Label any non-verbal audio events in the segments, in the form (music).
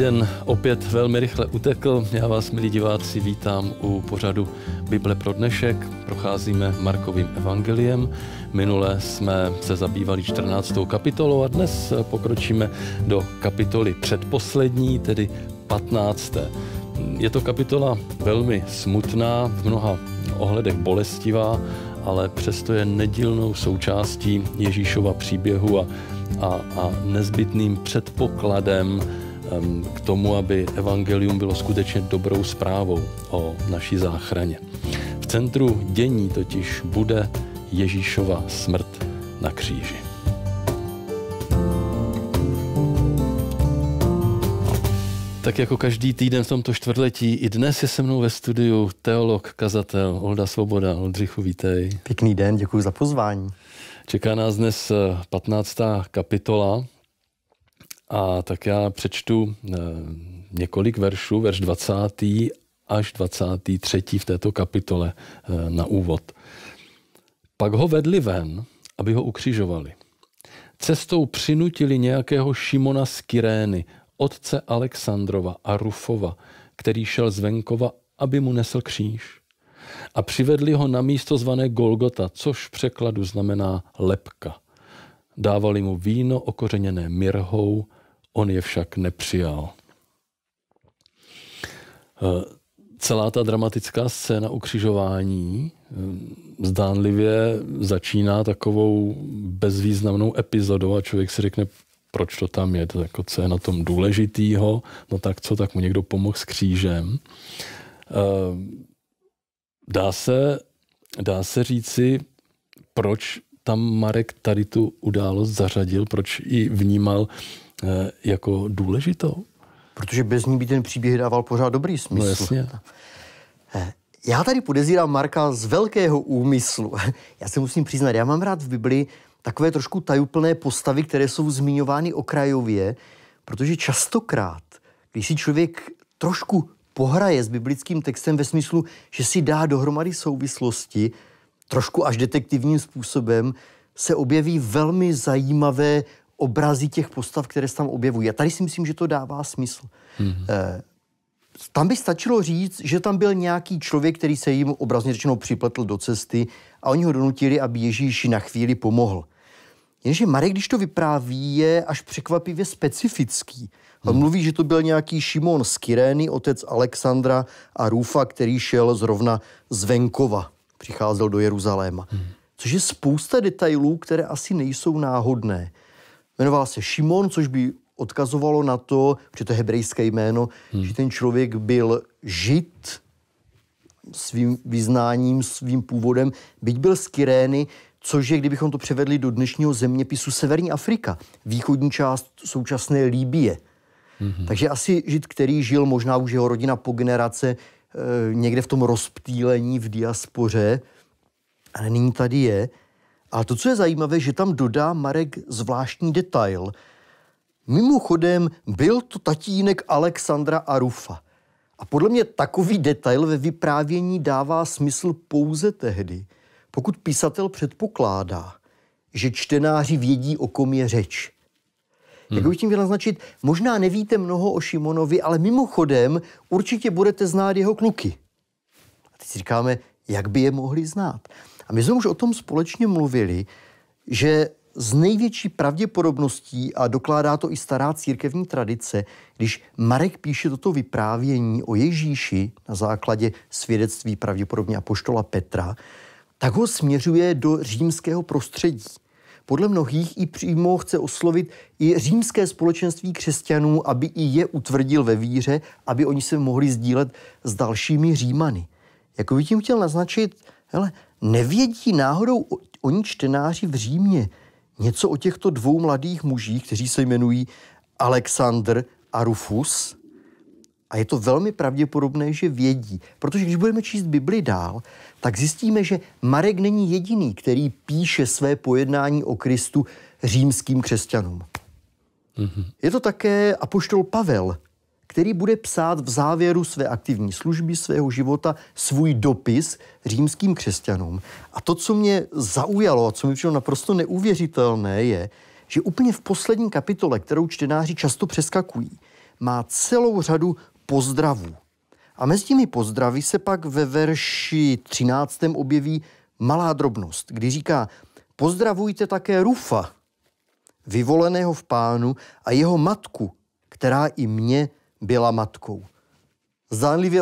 týden opět velmi rychle utekl. Já vás, milí diváci, vítám u pořadu Bible pro dnešek. Procházíme Markovým evangeliem. Minule jsme se zabývali 14. kapitolou a dnes pokročíme do kapitoly předposlední, tedy 15. Je to kapitola velmi smutná, v mnoha ohledech bolestivá, ale přesto je nedílnou součástí Ježíšova příběhu a a, a nezbytným předpokladem k tomu, aby evangelium bylo skutečně dobrou zprávou o naší záchraně. V centru dění totiž bude Ježíšova smrt na kříži. Tak jako každý týden v tomto čtvrtletí, i dnes je se mnou ve studiu teolog, kazatel Olda Svoboda. Oldřichu, vítej. Pěkný den, děkuji za pozvání. Čeká nás dnes 15. Eh, kapitola a tak já přečtu eh, několik veršů, verš 20. až 23. v této kapitole eh, na úvod. Pak ho vedli ven, aby ho ukřižovali. Cestou přinutili nějakého Šimona z Kyrény, otce Alexandrova a Rufova, který šel z venkova, aby mu nesl kříž. A přivedli ho na místo zvané Golgota, což v překladu znamená lepka. Dávali mu víno okořeněné mirhou On je však nepřijal. Eh, celá ta dramatická scéna ukřižování eh, zdánlivě začíná takovou bezvýznamnou epizodou a člověk si řekne, proč to tam je, to jako, co je na tom důležitýho, no tak co, tak mu někdo pomohl s křížem. Eh, dá se, dá se říci, proč tam Marek tady tu událost zařadil, proč ji vnímal Eh, jako důležitou. Protože bez ní by ten příběh dával pořád dobrý no, smysl. No jasně. Eh, já tady podezírám Marka z velkého úmyslu. (laughs) Já se musím přiznat, já mám rád v Biblii takové trošku tajuplné postavy, které jsou zmiňovány okrajově, protože častokrát, když si člověk trošku pohraje s biblickým textem ve smyslu, že si dá dohromady souvislosti, trošku až detektivním způsobem, se objeví velmi zajímavé Obrazy těch postav, které se tam objevují. A tady si myslím, že to dává smysl. Mm-hmm. E, tam by stačilo říct, že tam byl nějaký člověk, který se jim obrazně řečeno připletl do cesty a oni ho donutili, aby Ježíši na chvíli pomohl. Jenže Marek, když to vypráví, je až překvapivě specifický. On hmm. mluví, že to byl nějaký Šimon z Kyrény, otec Alexandra a Rufa, který šel zrovna z venkova, přicházel do Jeruzaléma. Hmm. Což je spousta detailů, které asi nejsou náhodné. Jmenoval se Šimon, což by odkazovalo na to, že to je hebrejské jméno, hmm. že ten člověk byl žid svým vyznáním, svým původem, byť byl z Kyrény, což je, kdybychom to převedli do dnešního zeměpisu, Severní Afrika, východní část současné Líbie. hmm Takže asi žid, který žil, možná už jeho rodina po generace, eh, někde v tom rozptýlení v diaspoře, ale nyní tady je, a to, co je zajímavé, že tam dodá Marek zvláštní detail. Mimochodem, byl to tatínek Alexandra Arufa. A podle mě takový detail ve vyprávění dává smysl pouze tehdy, pokud písatel předpokládá, že čtenáři vědí, o kom je řeč. Hmm. Jak bych tím chtěl naznačit, možná nevíte mnoho o Šimonovi, ale mimochodem určitě budete znát jeho kluky. A teď si říkáme, jak by je mohli znát. A my jsme už o tom společně mluvili, že z největší pravděpodobností, a dokládá to i stará církevní tradice, když Marek píše toto vyprávění o Ježíši na základě svědectví pravděpodobně apoštola Petra, tak ho směřuje do římského prostředí. Podle mnohých i přímo chce oslovit i římské společenství křesťanů, aby i je utvrdil ve víře, aby oni se mohli sdílet s dalšími římany. Jako by tím chtěl naznačit, hele, Nevědí náhodou oni čtenáři v Římě něco o těchto dvou mladých mužích, kteří se jmenují Alexandr a Rufus? A je to velmi pravděpodobné, že vědí. Protože když budeme číst Bibli dál, tak zjistíme, že Marek není jediný, který píše své pojednání o Kristu římským křesťanům. Mm-hmm. Je to také apoštol Pavel, který bude psát v závěru své aktivní služby, svého života, svůj dopis římským křesťanům. A to, co mě zaujalo a co mi přišlo naprosto neuvěřitelné, je, že úplně v poslední kapitole, kterou čtenáři často přeskakují, má celou řadu pozdravů. A mezi těmi pozdravy se pak ve verši 13. objeví malá drobnost, kdy říká, pozdravujte také Rufa, vyvoleného v pánu a jeho matku, která i mě byla matkou.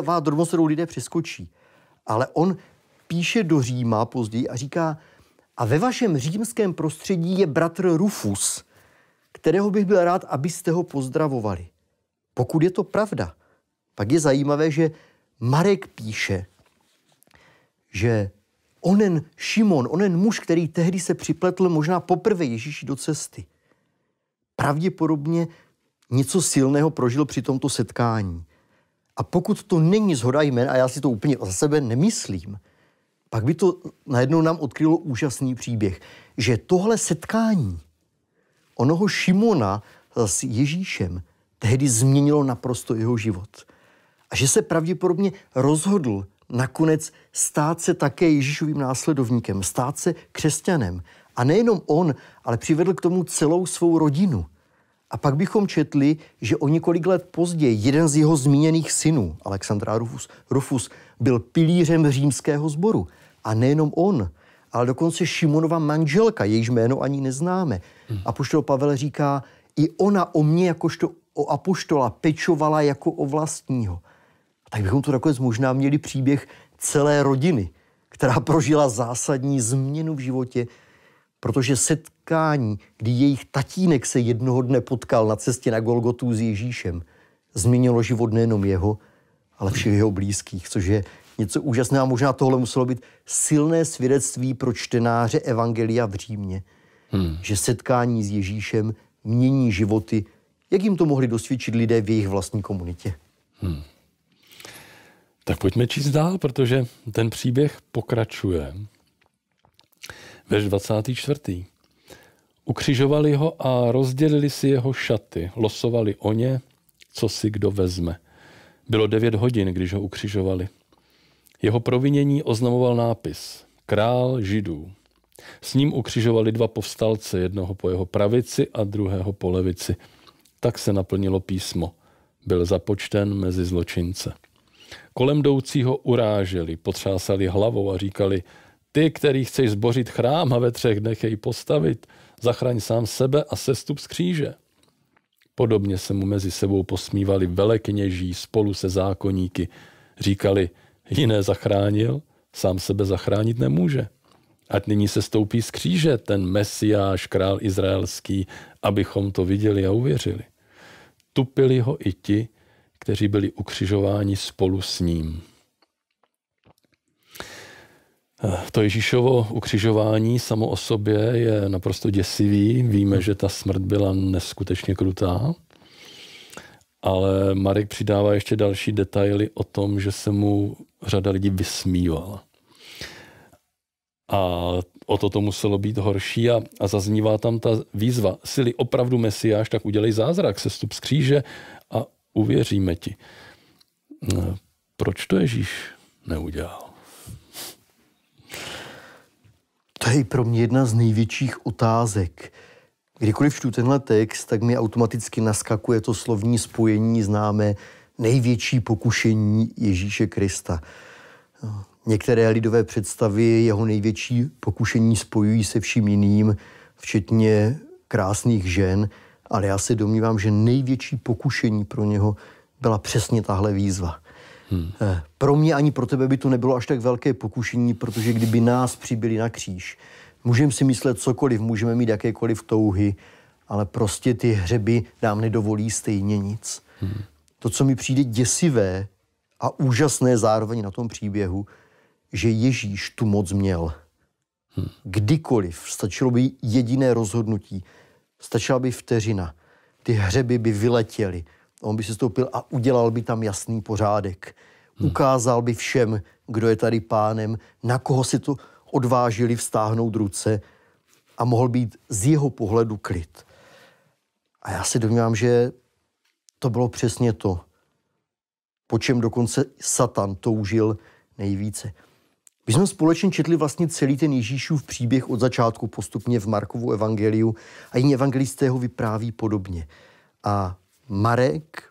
vá drobnost, kterou lidé přeskočí. Ale on píše do Říma později a říká, a ve vašem římském prostředí je bratr Rufus, kterého bych byl rád, abyste ho pozdravovali. Pokud je to pravda, pak je zajímavé, že Marek píše, že onen Šimon, onen muž, který tehdy se připletl možná poprvé Ježíši do cesty, pravděpodobně něco silného prožil při tomto setkání. A pokud to není zhoda jmen, a já si to úplně za sebe nemyslím, pak by to najednou nám odkrylo úžasný příběh, že tohle setkání onoho Šimona s Ježíšem tehdy změnilo naprosto jeho život. A že se pravděpodobně rozhodl nakonec stát se také Ježíšovým následovníkem, stát se křesťanem. A nejenom on, ale přivedl k tomu celou svou rodinu – a pak bychom četli, že o několik let později jeden z jeho zmíněných synů, Alexandra Rufus, Rufus byl pilířem římského sboru. A nejenom on, ale dokonce Šimonova manželka, jejíž jméno ani neznáme. Hmm. Apoštol Pavel říká, i ona o mě jakožto o apoštola pečovala jako o vlastního. A tak bychom tu nakonec možná měli příběh celé rodiny, která prožila zásadní změnu v životě Protože setkání, kdy jejich tatínek se jednoho dne potkal na cestě na Golgotu s Ježíšem, změnilo život nejenom jeho, ale všech jeho blízkých, což je něco úžasného. A možná tohle muselo být silné svědectví pro čtenáře Evangelia v Římě, hmm. že setkání s Ježíšem mění životy, jak jim to mohli dosvědčit lidé v jejich vlastní komunitě. Hmm. Tak pojďme číst dál, protože ten příběh pokračuje. Veš 24. Ukřižovali ho a rozdělili si jeho šaty, losovali o ně, co si kdo vezme. Bylo devět hodin, když ho ukřižovali. Jeho provinění oznamoval nápis Král židů. S ním ukřižovali dva povstalce, jednoho po jeho pravici a druhého po levici. Tak se naplnilo písmo. Byl započten mezi zločince. Kolem jdoucího uráželi, potřásali hlavou a říkali – ty, který chceš zbořit chrám a ve třech dnech jej postavit, zachraň sám sebe a sestup z kříže. Podobně se mu mezi sebou posmívali velekněží spolu se zákonníky. Říkali, jiné zachránil, sám sebe zachránit nemůže. Ať nyní se stoupí z kříže ten mesiáš, král izraelský, abychom to viděli a uvěřili. Tupili ho i ti, kteří byli ukřižováni spolu s ním. To Ježíšovo ukřižování samo o sobě je naprosto děsivý. Víme, hmm. že ta smrt byla neskutečně krutá. Ale Marek přidává ještě další detaily o tom, že se mu řada lidí vysmívala. A o to to muselo být horší a, a zaznívá tam ta výzva. Sili opravdu Mesiáš, tak udělej zázrak, sestup z kříže a uvěříme ti. Proč to Ježíš neudělal? To je pro mě jedna z největších otázek. Kdykoliv čtu tenhle text, tak mi automaticky naskakuje to slovní spojení známé největší pokušení Ježíše Krista. No, některé lidové představy jeho největší pokušení spojují se vším jiným, včetně krásných žen, ale já se domnívám, že největší pokušení pro něho byla přesně tahle výzva – Hmm. Pro mě ani pro tebe by to nebylo až tak velké pokušení, protože kdyby nás přibyli na kříž, můžeme si myslet cokoliv, můžeme mít jakékoliv touhy, ale prostě ty hřeby nám nedovolí stejně nic. Hmm. To, co mi přijde děsivé a úžasné zároveň na tom příběhu, že Ježíš tu moc měl. Hmm. Kdykoliv stačilo by jediné rozhodnutí, stačila by vteřina, ty hřeby by vyletěly, on by se stoupil a udělal by tam jasný pořádek. Hmm. Ukázal by všem, kdo je tady pánem, na koho si to odvážili vstáhnout ruce a mohl být z jeho pohledu klid. A já si domnívám, že to bylo přesně to, po čem dokonce Satan toužil nejvíce. My jsme společně četli vlastně celý ten Ježíšův příběh od začátku postupně v Markovu evangeliu a jiní evangelisté ho vypráví podobně. A Marek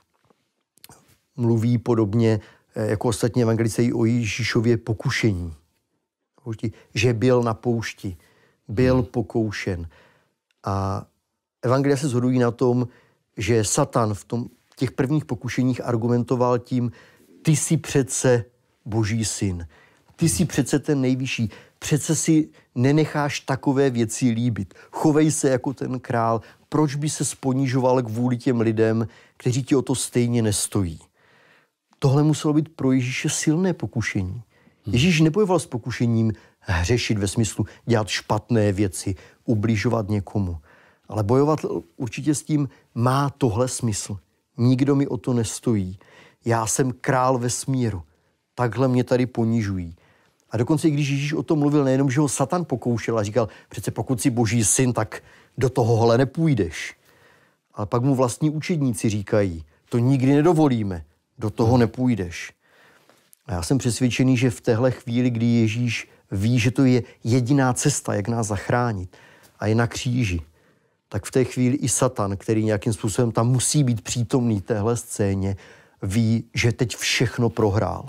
mluví podobně eh, jako ostatní evangelice o Ježíšově pokušení. Že byl na poušti, byl hmm. pokoušen. A evangelia se zhodují na tom, že Satan v tom, těch prvních pokušeních argumentoval tím, ty jsi přece boží syn, ty jsi přece ten nejvyšší, přece si nenecháš takové věci líbit. Chovej se jako ten král, proč by se sponižoval kvůli těm lidem, kteří ti o to stejně nestojí. Tohle muselo být pro Ježíše silné pokušení. Hmm. Ježíš nebojoval s pokušením hřešit ve smyslu dělat špatné věci, ubližovat někomu. Ale bojovat určitě s tím má tohle smysl. Nikdo mi o to nestojí. Já jsem král ve smíru. Takhle mě tady ponižují. A dokonce i když Ježíš o tom mluvil, nejenom, že ho Satan pokoušel a říkal, přece pokud si boží syn, tak do tohohle nepůjdeš. Ale pak mu vlastní učedníci říkají, to nikdy nedovolíme, do toho hmm. nepůjdeš. A já jsem přesvědčený, že v téhle chvíli, kdy Ježíš ví, že to je jediná cesta, jak nás zachránit, a je na kříži, tak v té chvíli i Satan, který nějakým způsobem tam musí být přítomný téhle scéně, ví, že teď všechno prohrál.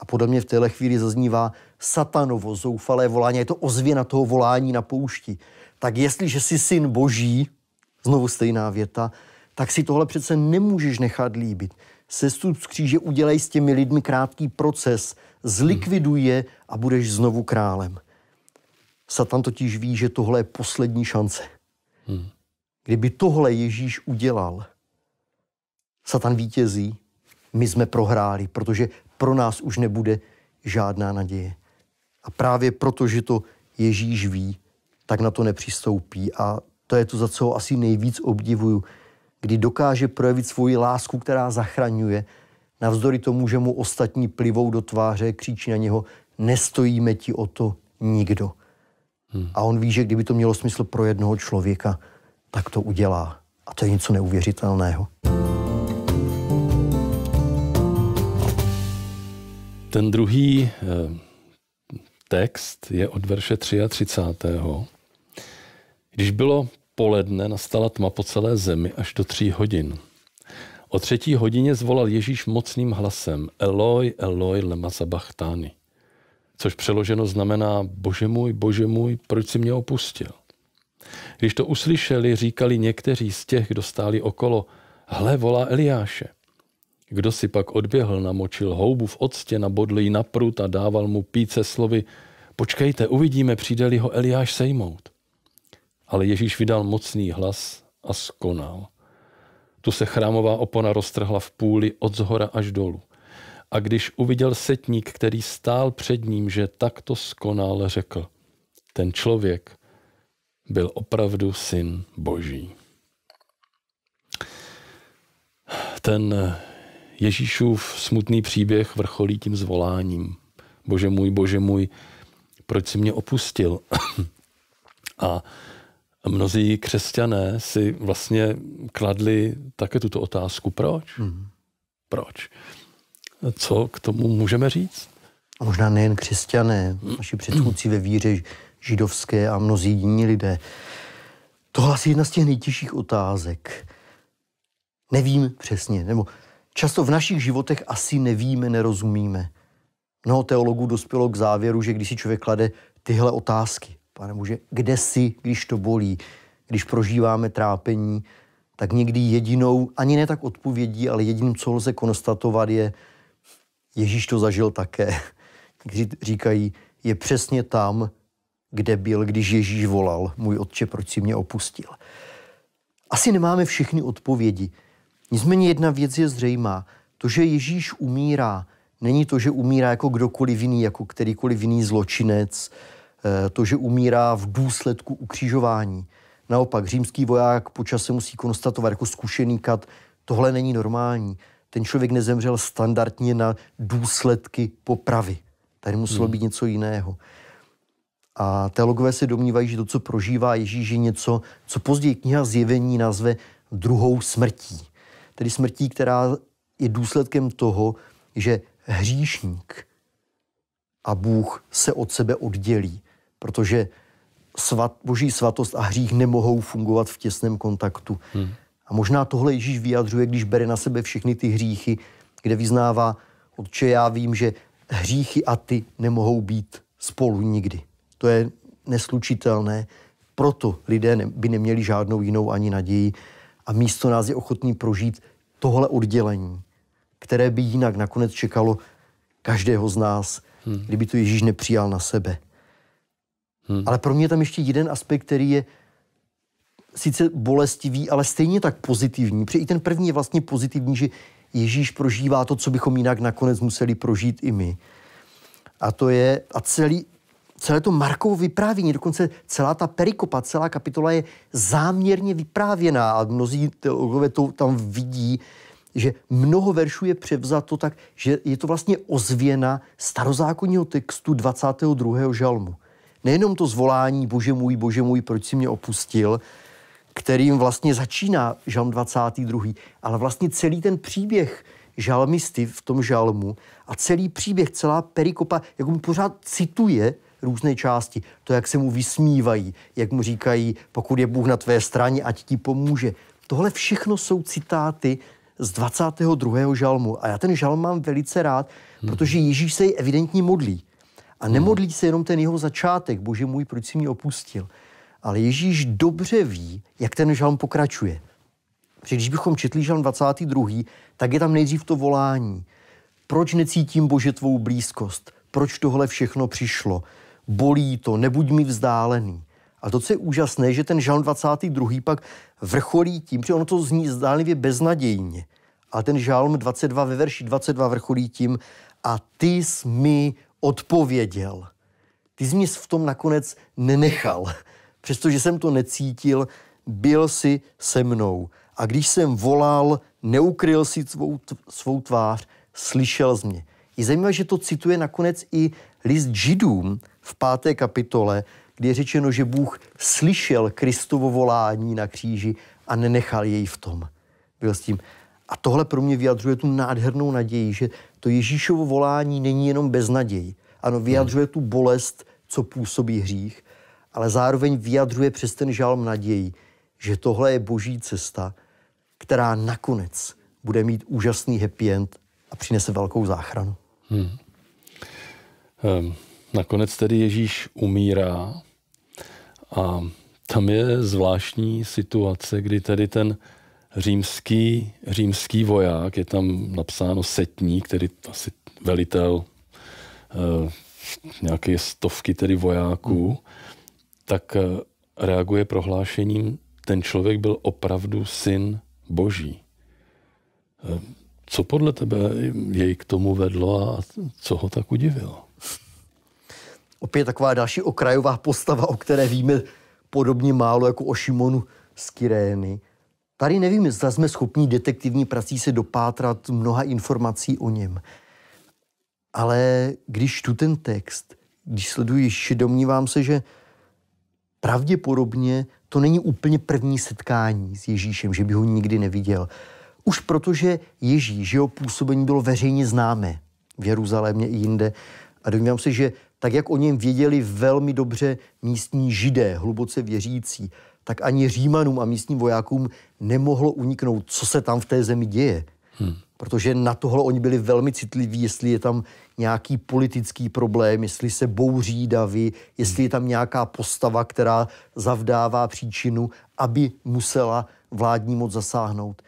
A podobně v téhle chvíli zaznívá satanovo zoufalé volání, je to ozvěna toho volání na poušti. Tak jestliže jsi syn boží, znovu stejná věta, tak si tohle přece nemůžeš nechat líbit. Sestup z kříže udělej s těmi lidmi krátký proces, zlikviduj je a budeš znovu králem. Satan totiž ví, že tohle je poslední šance. Hmm. Kdyby tohle Ježíš udělal, Satan vítězí, my jsme prohráli, protože pro nás už nebude žádná naděje. A právě proto, že to Ježíš ví, tak na to nepřistoupí. A to je to, za co asi nejvíc obdivuju, kdy dokáže projevit svoji lásku, která zachraňuje, navzdory tomu, že mu ostatní plivou do tváře, křičí na něho, nestojíme ti o to nikdo. Hmm. A on ví, že kdyby to mělo smysl pro jednoho člověka, tak to udělá. A to je něco neuvěřitelného. Hmm. Ten druhý eh, text je od verše 33. Když bylo poledne, nastala tma po celé zemi až do tří hodin. O třetí hodině zvolal Ježíš mocným hlasem Eloi, Eloi, lema sabachtány, což přeloženo znamená Bože můj, Bože můj, proč si mě opustil? Když to uslyšeli, říkali někteří z těch, kdo stáli okolo, hle, volá Eliáše – kdo si pak odběhl, namočil houbu v octě, nabodl ji na prut a dával mu píce slovy Počkejte, uvidíme, přijde ho Eliáš sejmout. Ale Ježíš vydal mocný hlas a skonal. Tu se chrámová opona roztrhla v půli od zhora až dolů. A když uviděl setník, který stál před ním, že takto skonal, řekl, ten člověk byl opravdu syn Boží. Ten Ježíšův smutný příběh vrcholí tím zvoláním. Bože můj, bože můj, proč jsi mě opustil? (clears throat) a mnozí křesťané si vlastně kladli také tuto otázku, proč? Mm. Proč? Co k tomu můžeme říct? A možná nejen křesťané, naši předchůdci ve víře židovské a mnozí jiní lidé. Tohle je jedna z těch nejtěžších otázek. Nevím přesně, nebo Často v našich životech asi nevíme, nerozumíme. Mnoho teologů dospělo k závěru, že když si člověk klade tyhle otázky, pane Bože, kde jsi, když to bolí, když prožíváme trápení, tak někdy jedinou, ani ne tak odpovědí, ale jediným, co lze konstatovat, je, Ježíš to zažil také. (laughs) Když říkají, je přesně tam, kde byl, když Ježíš volal, můj otče, proč si mě opustil. Asi nemáme všechny odpovědi, Nicméně jedna věc je zřejmá. To, že Ježíš umírá, není to, že umírá jako kdokoliv jiný, jako kterýkoliv jiný zločinec, eh, to, že umírá v důsledku ukřižování. Naopak, římský voják se musí konstatovat jako zkušený kat, tohle není normální. Ten člověk nezemřel standardně na důsledky popravy. Tady muselo hmm. být něco jiného. A teologové se domnívají, že to, co prožívá Ježíš, je něco, co později kniha Zjevení nazve druhou smrtí tedy smrtí, která je důsledkem toho, že hříšník a Bůh se od sebe oddělí, protože svat, boží svatost a hřích nemohou fungovat v těsném kontaktu. Hmm. A možná tohle Ježíš vyjadřuje, když bere na sebe všechny ty hříchy, kde vyznává, otče, já vím, že hříchy a ty nemohou být spolu nikdy. To je neslučitelné, proto lidé by neměli žádnou jinou ani naději a místo nás je ochotný prožít tohle oddělení, které by jinak nakonec čekalo každého z nás, hmm. kdyby to Ježíš nepřijal na sebe. Hmm. Ale pro mě je tam ještě jeden aspekt, který je sice bolestivý, ale stejně tak pozitivní. Protože i ten první je vlastně pozitivní, že Ježíš prožívá to, co bychom jinak nakonec museli prožít i my. A to je, a celý, celé to Markovo vyprávění, dokonce celá ta perikopa, celá kapitola je záměrně vyprávěná a mnozí teologové to tam vidí, že mnoho veršů je převzato tak, že je to vlastně ozvěna starozákonního textu 22. žalmu. Nejenom to zvolání Bože můj, Bože můj, proč si mě opustil, kterým vlastně začíná žalm 22., ale vlastně celý ten příběh žalmisty v tom žalmu a celý příběh, celá perikopa, jak mu pořád cituje různé části. To, jak se mu vysmívají, jak mu říkají, pokud je Bůh na tvé straně, ať ti pomůže. Tohle všechno jsou citáty z 22. žalmu. A já ten žalm mám velice rád, hmm. protože Ježíš se evidentně modlí. A hmm. nemodlí se jenom ten jeho začátek, bože můj, proč jsi mě opustil. Ale Ježíš dobře ví, jak ten žalm pokračuje. Protože když bychom četli žalm 22., tak je tam nejdřív to volání. Proč necítím bože tvou blízkost? Proč tohle všechno přišlo? bolí to, nebuď mi vzdálený. A to, co je úžasné, že ten žalm 22. pak vrcholí tím, protože ono to zní zdálivě beznadějně. A ten žalm 22 ve verši 22 vrcholí tím, a ty jsi mi odpověděl. Ty jsi mě v tom nakonec nenechal. (laughs) Přestože jsem to necítil, byl si se mnou. A když jsem volal, neukryl si svou, svou tvář, slyšel z mě. Je zajímavé, že to cituje nakonec i list židům, v páté kapitole, kdy je řečeno, že Bůh slyšel Kristovo volání na kříži a nenechal jej v tom. Byl s tím. A tohle pro mě vyjadřuje tu nádhernou naději, že to Ježíšovo volání není jenom beznaděj. Ano, vyjadřuje tu bolest, co působí hřích, ale zároveň vyjadřuje přes ten žalm naději, že tohle je boží cesta, která nakonec bude mít úžasný happy end a přinese velkou záchranu. Hmm. Um. Nakonec tedy Ježíš umírá a tam je zvláštní situace, kdy tedy ten římský, římský voják, je tam napsáno setník, tedy asi velitel eh, nějaké stovky tedy vojáků, hmm. tak eh, reaguje prohlášením, ten člověk byl opravdu syn boží. Eh, co podle tebe jej k tomu vedlo a co ho tak udivilo? opět taková další okrajová postava, o které víme podobně málo jako o Šimonu z Kyrény. Tady nevím, zda jsme schopni detektivní prací se dopátrat mnoha informací o něm. Ale když čtu ten text, když sleduji Jiši, domnívám se, že pravděpodobně to není úplně první setkání s Ježíšem, že by ho nikdy neviděl. Už protože Ježíš, jeho působení bylo veřejně známé v Jeruzalémě i jinde. A domnívám se, že tak jak o něm věděli velmi dobře místní židé, hluboce věřící, tak ani římanům a místním vojákům nemohlo uniknout, co se tam v té zemi děje. Hmm. Protože na tohle oni byli velmi citliví, jestli je tam nějaký politický problém, jestli se bouří davy, jestli je tam nějaká postava, která zavdává příčinu, aby musela vládní moc zasáhnout.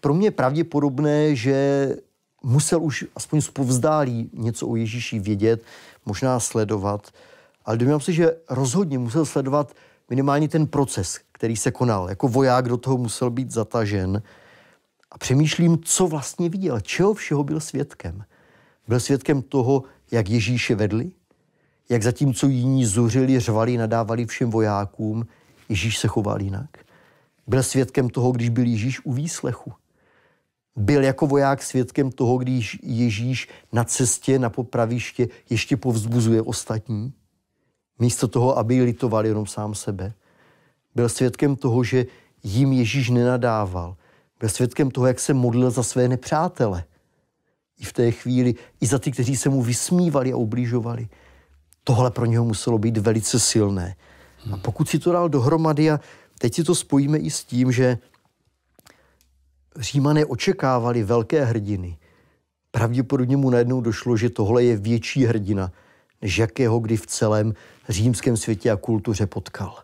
Pro mě je pravděpodobné, že musel už aspoň povzdálí něco o Ježíši vědět, možná sledovat. Ale domnívám se, že rozhodně musel sledovat minimálně ten proces, který se konal. Jako voják do toho musel být zatažen. A přemýšlím, co vlastně viděl, čeho všeho byl svědkem. Byl svědkem toho, jak Ježíše vedli, jak zatímco jiní zuřili, řvali, nadávali všem vojákům, Ježíš se choval jinak. Byl svědkem toho, když byl Ježíš u výslechu, byl jako voják svědkem toho, když Ježíš na cestě, na popraviště ještě povzbuzuje ostatní, místo toho, aby litoval jenom sám sebe. Byl svědkem toho, že jim Ježíš nenadával. Byl svědkem toho, jak se modlil za své nepřátele. I v té chvíli, i za ty, kteří se mu vysmívali a ublížovali. Tohle pro něho muselo být velice silné. A pokud si to dal dohromady a teď si to spojíme i s tím, že římané očekávali velké hrdiny, pravděpodobně mu najednou došlo, že tohle je větší hrdina, než jakého kdy v celém římském světě a kultuře potkal.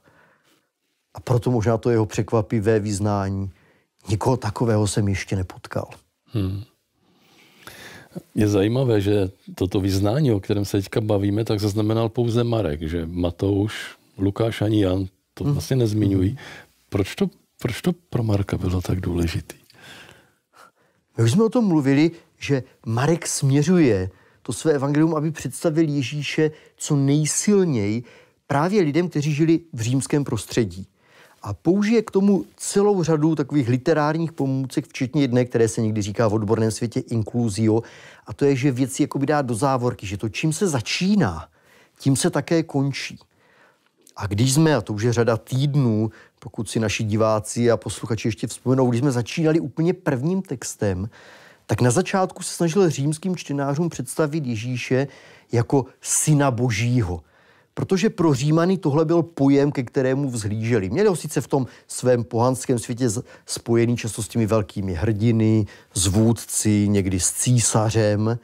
A proto možná to jeho překvapivé vyznání. Nikoho takového jsem ještě nepotkal. Hmm. Je zajímavé, že toto vyznání, o kterém se teďka bavíme, tak zaznamenal pouze Marek, že Matouš, Lukáš ani Jan to hmm. vlastně nezmiňují. Proč to, proč to pro Marka bylo tak důležitý? My už jsme o tom mluvili, že Marek směřuje to své evangelium, aby představil Ježíše co nejsilněji právě lidem, kteří žili v římském prostředí. A použije k tomu celou řadu takových literárních pomůcek, včetně jedné, které se někdy říká v odborném světě inkluzio, a to je, že věci jakoby dá do závorky, že to, čím se začíná, tím se také končí. A když jsme, a to už je řada týdnů, pokud si naši diváci a posluchači ještě vzpomenou, když jsme začínali úplně prvním textem, tak na začátku se snažil římským čtenářům představit Ježíše jako syna božího. Protože pro Římany tohle byl pojem, ke kterému vzhlíželi. Měli ho sice v tom svém pohanském světě spojený často s těmi velkými hrdiny, s vůdci, někdy s císařem.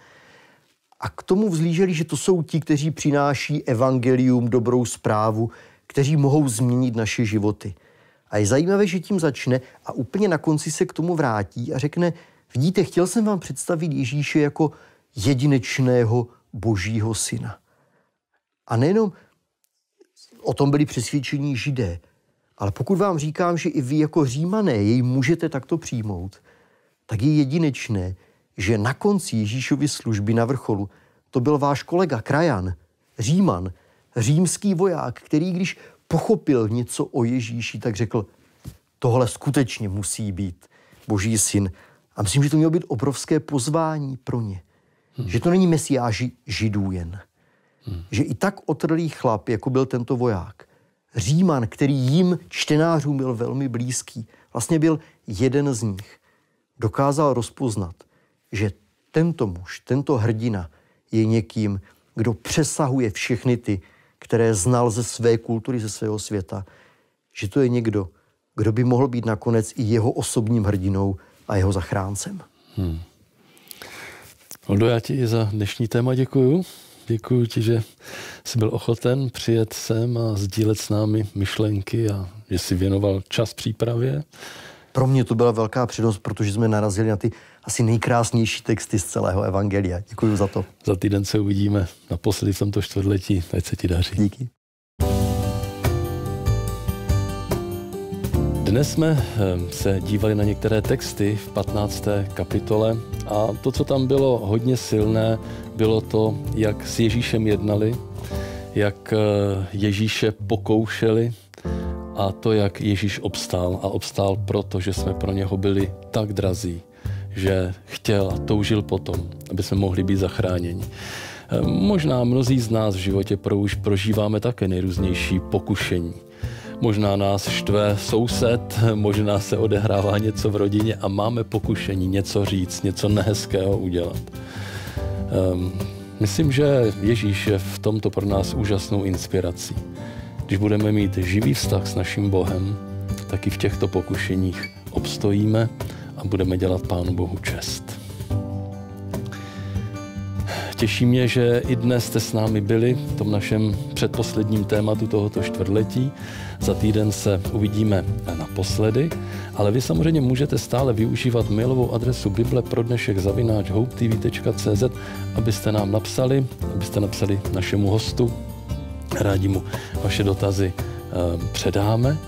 A k tomu vzhlíželi, že to jsou ti, kteří přináší evangelium, dobrou zprávu, kteří mohou změnit naše životy. A je zajímavé, že tím začne a úplně na konci se k tomu vrátí a řekne, vidíte, chtěl jsem vám představit Ježíše jako jedinečného božího syna. A nejenom o tom byli přesvědčení židé, ale pokud vám říkám, že i vy jako římané jej můžete takto přijmout, tak je jedinečné, že na konci Ježíšovy služby na vrcholu to byl váš kolega Krajan, Říman, římský voják, který když pochopil něco o Ježíši, tak řekl, tohle skutečně musí být boží syn. A myslím, že to mělo být obrovské pozvání pro ně. Hmm. Že to není mesiáži židů jen. Hmm. Že i tak otrlý chlap, jako byl tento voják, Říman, který jim čtenářům byl velmi blízký, vlastně byl jeden z nich, dokázal rozpoznat, že tento muž, tento hrdina je někým, kdo přesahuje všechny ty které znal ze své kultury, ze svého světa, že to je někdo, kdo by mohl být nakonec i jeho osobním hrdinou a jeho zachráncem. Hmm. Oldo, já ti i za dnešní téma děkuju. Děkuji ti, že jsi byl ochoten přijet sem a sdílet s námi myšlenky a že jsi věnoval čas přípravě pro mě to byla velká přednost, protože jsme narazili na ty asi nejkrásnější texty z celého Evangelia. Děkuji za to. Za týden se uvidíme naposledy v tomto čtvrtletí. Ať se ti daří. Díky. Dnes jsme ehm, se dívali na některé texty v 15. kapitole a to, co tam bylo hodně silné, bylo to, jak s Ježíšem jednali, jak ehm, Ježíše pokoušeli, a to, jak Ježíš obstál. A obstál proto, že jsme pro něho byli tak drazí, že chtěl a toužil potom, aby jsme mohli být zachráněni. Možná mnozí z nás v životě pro už prožíváme také nejrůznější pokušení. Možná nás štve soused, možná se odehrává něco v rodině a máme pokušení něco říct, něco nehezkého udělat. Um, myslím, že Ježíš je v tomto pro nás úžasnou inspirací. Když budeme mít živý vztah s naším Bohem, tak i v těchto pokušeních obstojíme a budeme dělat Pánu Bohu čest. Těší mě, že i dnes jste s námi byli v tom našem předposledním tématu tohoto čtvrtletí. Za týden se uvidíme naposledy, ale vy samozřejmě můžete stále využívat mailovou adresu bible pro dnešek zavináč abyste nám napsali, abyste napsali našemu hostu Rádi mu vaše dotazy eh, předáme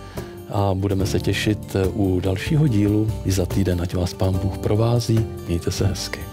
a budeme se těšit eh, u dalšího dílu i za týden, ať vás pán Bůh provází. Mějte se hezky.